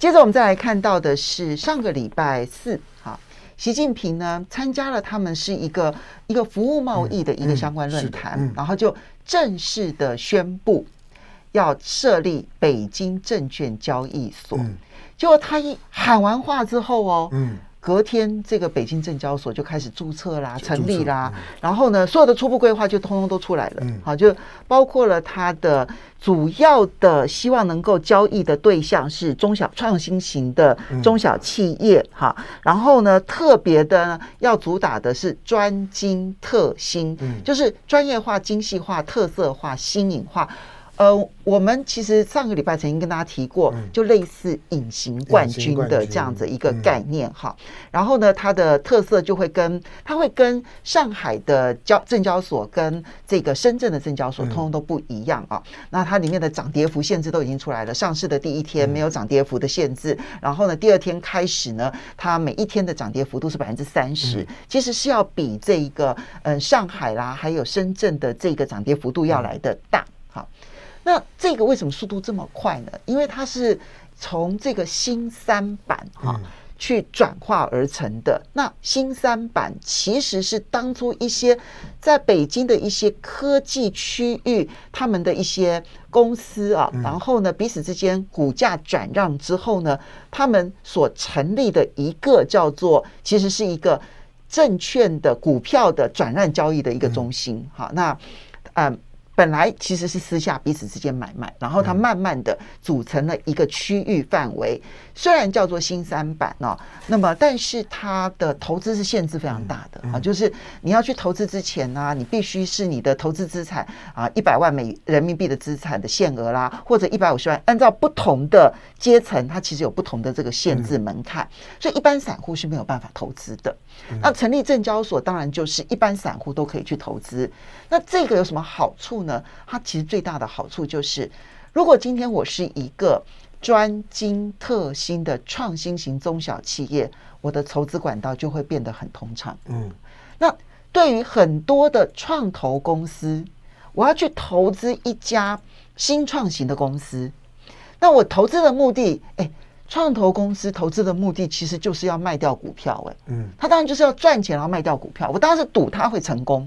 接着我们再来看到的是上个礼拜四，好，习近平呢参加了他们是一个一个服务贸易的一个相关论坛，然后就正式的宣布要设立北京证券交易所。结果他一喊完话之后哦。隔天，这个北京证交所就开始注册啦、成立啦，然后呢，所有的初步规划就通通都出来了。好，就包括了它的主要的希望能够交易的对象是中小创新型的中小企业哈。然后呢，特别的要主打的是专精特新，就是专业化、精细化、特色化、新颖化。呃，我们其实上个礼拜曾经跟大家提过，就类似隐形冠军的这样子一个概念哈。然后呢，它的特色就会跟它会跟上海的交证交所跟这个深圳的证交所通通都不一样啊。那它里面的涨跌幅限制都已经出来了，上市的第一天没有涨跌幅的限制，然后呢，第二天开始呢，它每一天的涨跌幅都是百分之三十，其实是要比这一个嗯上海啦还有深圳的这个涨跌幅度要来的大哈。那这个为什么速度这么快呢？因为它是从这个新三板啊去转化而成的。那新三板其实是当初一些在北京的一些科技区域，他们的一些公司啊，然后呢彼此之间股价转让之后呢，他们所成立的一个叫做，其实是一个证券的股票的转让交易的一个中心。好，那嗯。本来其实是私下彼此之间买卖，然后它慢慢的组成了一个区域范围，虽然叫做新三板哦，那么但是它的投资是限制非常大的啊，就是你要去投资之前呢，你必须是你的投资资产啊一百万美人民币的资产的限额啦，或者一百五十万，按照不同的阶层，它其实有不同的这个限制门槛，所以一般散户是没有办法投资的。那成立证交所，当然就是一般散户都可以去投资。那这个有什么好处呢？它其实最大的好处就是，如果今天我是一个专精特新的创新型中小企业，我的筹资管道就会变得很通畅。嗯，那对于很多的创投公司，我要去投资一家新创型的公司，那我投资的目的，哎，创投公司投资的目的其实就是要卖掉股票，哎，嗯，他当然就是要赚钱，然后卖掉股票。我当然是赌他会成功，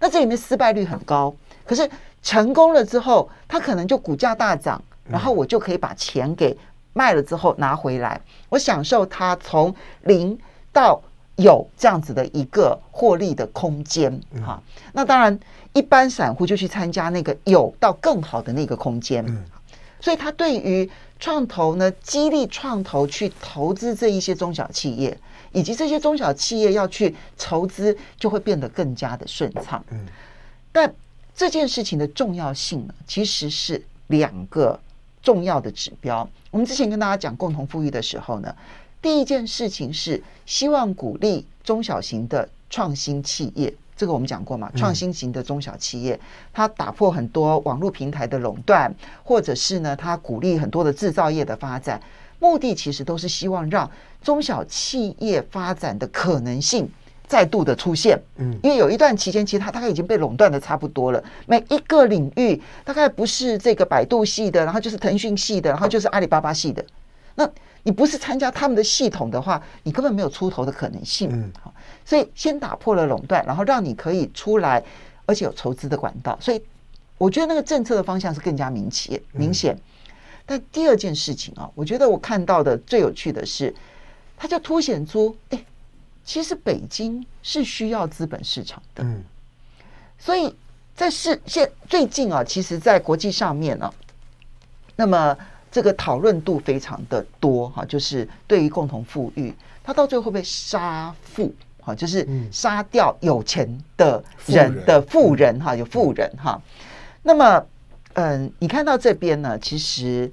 那这里面失败率很高。可是成功了之后，他可能就股价大涨，然后我就可以把钱给卖了之后拿回来，我享受它从零到有这样子的一个获利的空间啊。那当然，一般散户就去参加那个有到更好的那个空间，所以他对于创投呢，激励创投去投资这一些中小企业，以及这些中小企业要去筹资，就会变得更加的顺畅。嗯，但。这件事情的重要性呢，其实是两个重要的指标。我们之前跟大家讲共同富裕的时候呢，第一件事情是希望鼓励中小型的创新企业，这个我们讲过嘛？创新型的中小企业，它打破很多网络平台的垄断，或者是呢，它鼓励很多的制造业的发展，目的其实都是希望让中小企业发展的可能性。再度的出现，嗯，因为有一段期间，其实它大概已经被垄断的差不多了。每一个领域大概不是这个百度系的，然后就是腾讯系的，然后就是阿里巴巴系的。那你不是参加他们的系统的话，你根本没有出头的可能性。嗯，好，所以先打破了垄断，然后让你可以出来，而且有筹资的管道。所以我觉得那个政策的方向是更加明显明显。但第二件事情啊，我觉得我看到的最有趣的是，它就凸显出，哎。其实北京是需要资本市场的，嗯，所以在是现最近啊，其实，在国际上面呢，那么这个讨论度非常的多哈，就是对于共同富裕，它到最后会不杀富？哈，就是杀掉有钱的人的富人哈，有富人哈。那么，嗯，你看到这边呢，其实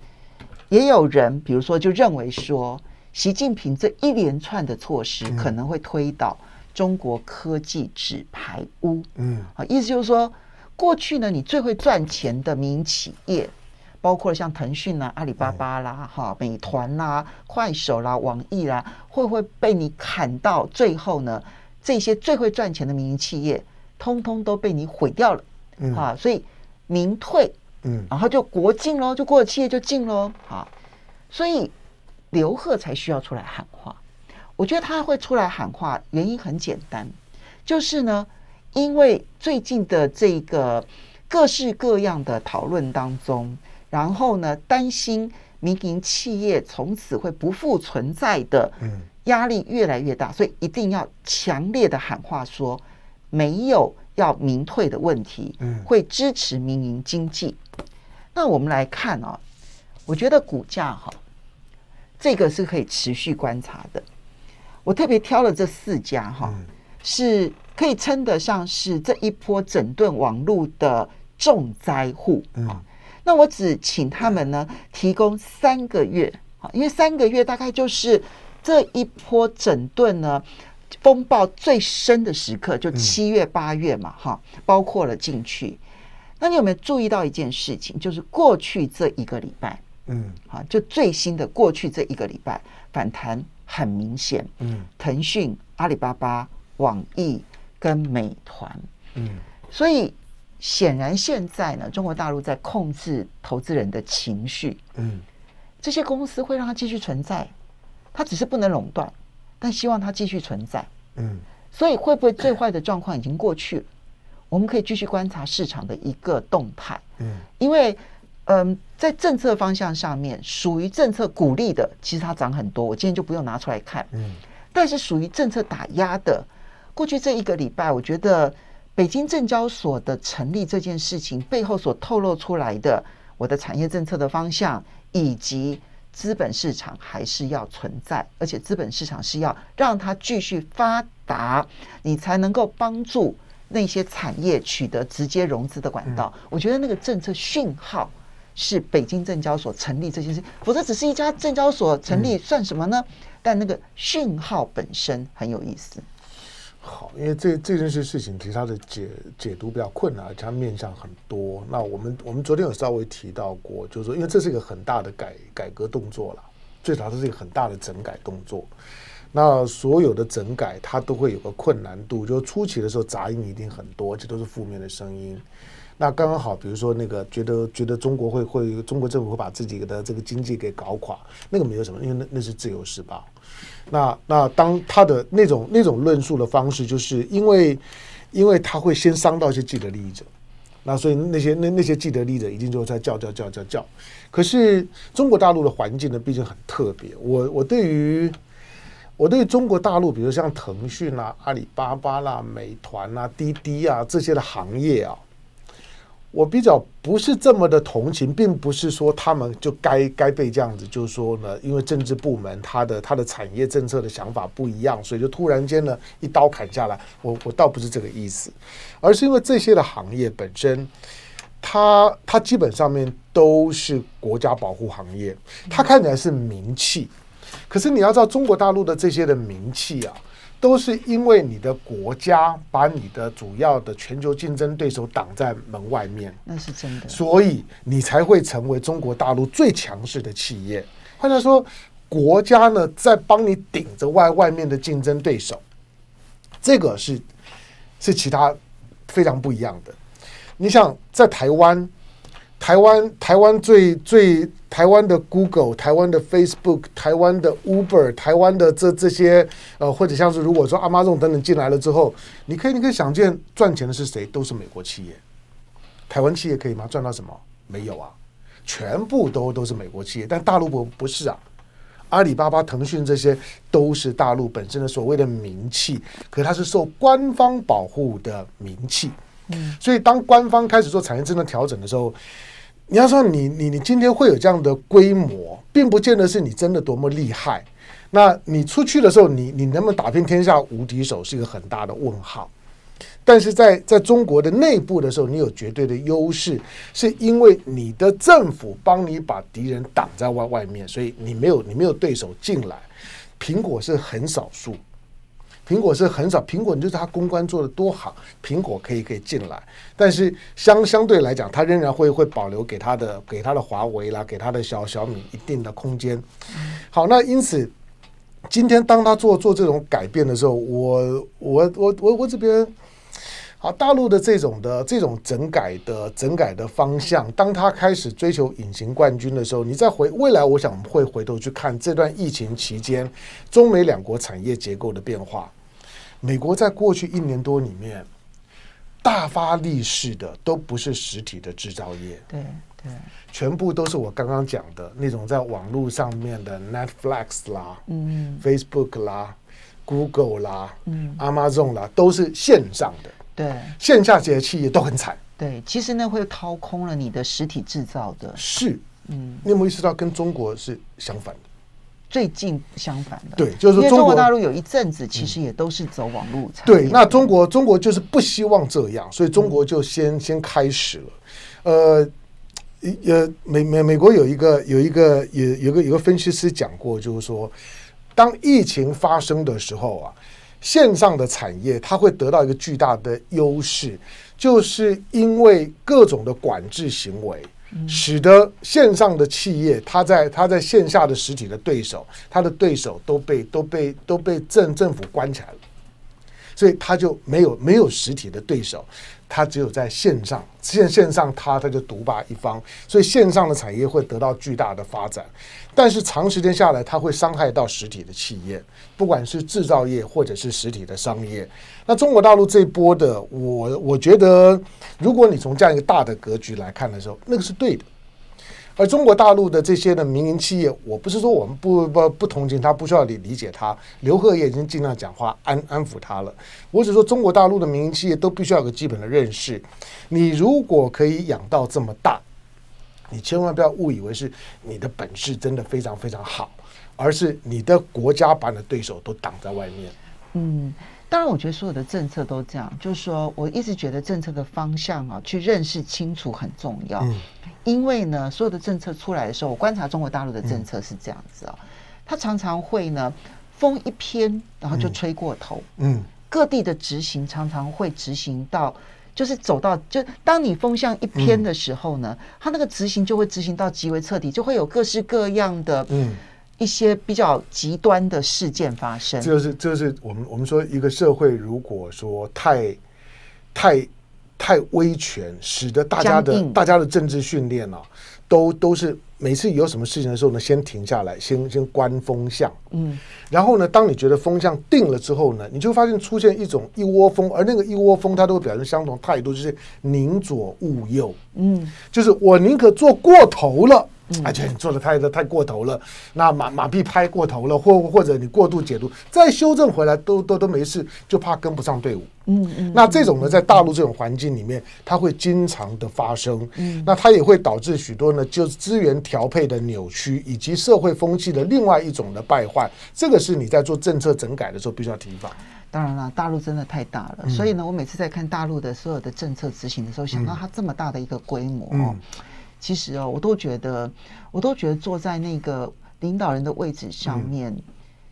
也有人，比如说就认为说。习近平这一连串的措施可能会推倒中国科技纸牌屋。嗯，啊，意思就是说，过去呢，你最会赚钱的民营企业，包括像腾讯啦、阿里巴巴啦、哈、美团啦、快手啦、网易啦，会不会被你砍到最后呢？这些最会赚钱的民营企业，通通都被你毁掉了。嗯，啊，所以民退，嗯，然后就国进喽，就国有企业就进喽，啊，所以。刘鹤才需要出来喊话，我觉得他会出来喊话，原因很简单，就是呢，因为最近的这个各式各样的讨论当中，然后呢，担心民营企业从此会不复存在的压力越来越大，所以一定要强烈的喊话说没有要民退的问题，会支持民营经济。那我们来看啊，我觉得股价哈。这个是可以持续观察的。我特别挑了这四家哈，是可以称得上是这一波整顿网络的重灾户那我只请他们呢提供三个月因为三个月大概就是这一波整顿呢风暴最深的时刻，就七月八月嘛哈，包括了进去。那你有没有注意到一件事情，就是过去这一个礼拜？嗯，好，就最新的过去这一个礼拜反弹很明显。嗯，腾讯、阿里巴巴、网易跟美团。嗯，所以显然现在呢，中国大陆在控制投资人的情绪。嗯，这些公司会让它继续存在，它只是不能垄断，但希望它继续存在。嗯，所以会不会最坏的状况已经过去了？我们可以继续观察市场的一个动态。嗯，因为嗯。在政策方向上面，属于政策鼓励的，其实它涨很多，我今天就不用拿出来看。嗯，但是属于政策打压的，过去这一个礼拜，我觉得北京证交所的成立这件事情背后所透露出来的，我的产业政策的方向，以及资本市场还是要存在，而且资本市场是要让它继续发达，你才能够帮助那些产业取得直接融资的管道。我觉得那个政策讯号。是北京证交所成立这件事，否则只是一家证交所成立算什么呢？但那个讯号本身很有意思。好，因为这这件事事情，其实他的解解读比较困难，它面向很多。那我们我们昨天有稍微提到过，就是说，因为这是一个很大的改改革动作了，最早这是一个很大的整改动作。那所有的整改，它都会有个困难度，就初期的时候杂音一定很多，这都是负面的声音。那刚刚好，比如说那个觉得觉得中国会会中国政府会把自己的这个经济给搞垮，那个没有什么，因为那那是自由时报。那那当他的那种那种论述的方式，就是因为因为他会先伤到一些既得利益者，那所以那些那那些既得利益者一定就在叫叫叫叫叫。可是中国大陆的环境呢，毕竟很特别。我我对于我对中国大陆，比如像腾讯啊、阿里巴巴啦、美团啊、滴滴啊这些的行业啊。我比较不是这么的同情，并不是说他们就该该被这样子，就是说呢，因为政治部门他的他的产业政策的想法不一样，所以就突然间呢一刀砍下来。我我倒不是这个意思，而是因为这些的行业本身，它它基本上面都是国家保护行业，它看起来是名气，可是你要知道中国大陆的这些的名气啊。都是因为你的国家把你的主要的全球竞争对手挡在门外面，那是真的，所以你才会成为中国大陆最强势的企业。换句话说，国家呢在帮你顶着外外面的竞争对手，这个是是其他非常不一样的。你想在台湾。台湾台湾最最台湾的 Google 台湾的 Facebook 台湾的 Uber 台湾的这这些呃或者像是如果说阿妈 n 等等进来了之后，你可以你可以想见赚钱的是谁，都是美国企业。台湾企业可以吗？赚到什么？没有啊，全部都都是美国企业。但大陆不不是啊，阿里巴巴、腾讯这些都是大陆本身的所谓的名气，可它是受官方保护的名气。所以当官方开始做产业智能调整的时候，你要说你你你今天会有这样的规模，并不见得是你真的多么厉害。那你出去的时候，你你能不能打遍天下无敌手是一个很大的问号。但是在在中国的内部的时候，你有绝对的优势，是因为你的政府帮你把敌人挡在外外面，所以你没有你没有对手进来。苹果是很少数。苹果是很少，苹果你就是它公关做的多好，苹果可以可以进来，但是相相对来讲，它仍然会会保留给它的给它的华为啦，给它的小小米一定的空间。好，那因此，今天当他做做这种改变的时候，我我我我我这边，好，大陆的这种的这种整改的整改的方向，当他开始追求隐形冠军的时候，你再回未来，我想我们会回头去看这段疫情期间中美两国产业结构的变化。美国在过去一年多里面大发利市的，都不是实体的制造业，对对，全部都是我刚刚讲的那种在网络上面的 Netflix 啦，嗯，Facebook 啦，Google 啦，Amazon 啦，都是线上的，对，线下这些企业都很惨，对，其实那会掏空了你的实体制造的，是，嗯，你有没有意识到跟中国是相反的？最近相反的，对，就是中国大陆有一阵子其实也都是走网络产，对，那中国中国就是不希望这样，所以中国就先先开始了，呃，呃，美美美国有一个有一个有有个有个分析师讲过，就是说，当疫情发生的时候啊，线上的产业它会得到一个巨大的优势，就是因为各种的管制行为。使得线上的企业，它在它在线下的实体的对手，它的对手都被都被都被政政府关起来了。所以他就没有没有实体的对手，他只有在线上，线线上他他就独霸一方，所以线上的产业会得到巨大的发展，但是长时间下来，他会伤害到实体的企业，不管是制造业或者是实体的商业。那中国大陆这波的，我我觉得，如果你从这样一个大的格局来看的时候，那个是对的。而中国大陆的这些的民营企业，我不是说我们不不不同情他，不需要理理解他。刘鹤也已经尽量讲话安安抚他了。我只说中国大陆的民营企业都必须要有个基本的认识。你如果可以养到这么大，你千万不要误以为是你的本事真的非常非常好，而是你的国家把你的对手都挡在外面。嗯，当然，我觉得所有的政策都这样，就是说我一直觉得政策的方向啊，去认识清楚很重要。因为呢，所有的政策出来的时候，我观察中国大陆的政策是这样子啊，它常常会呢风一偏，然后就吹过头。嗯，各地的执行常常会执行到，就是走到，就当你风向一偏的时候呢，它那个执行就会执行到极为彻底，就会有各式各样的嗯一些比较极端的事件发生。就是，就是我们我们说一个社会如果说太太。太威权，使得大家的大家的政治训练呢，都都是每次有什么事情的时候呢，先停下来，先先观风向，嗯，然后呢，当你觉得风向定了之后呢，你就发现出现一种一窝蜂，而那个一窝蜂它都会表现相同态度，就是宁左勿右，嗯，就是我宁可做过头了。而且你做的太的太过头了，那马马屁拍过头了，或或者你过度解读，再修正回来都都都没事，就怕跟不上队伍。嗯嗯。那这种呢，在大陆这种环境里面，它会经常的发生。嗯。那它也会导致许多呢，就是资源调配的扭曲，以及社会风气的另外一种的败坏。这个是你在做政策整改的时候必须要提防。当然了，大陆真的太大了，所以呢，我每次在看大陆的所有的政策执行的时候，想到它这么大的一个规模。其实哦，我都觉得，我都觉得坐在那个领导人的位置上面，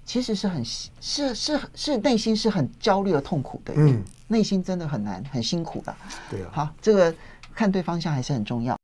其实是很是是是内心是很焦虑和痛苦的。嗯，内心真的很难，很辛苦的。对啊，好，这个看对方向还是很重要。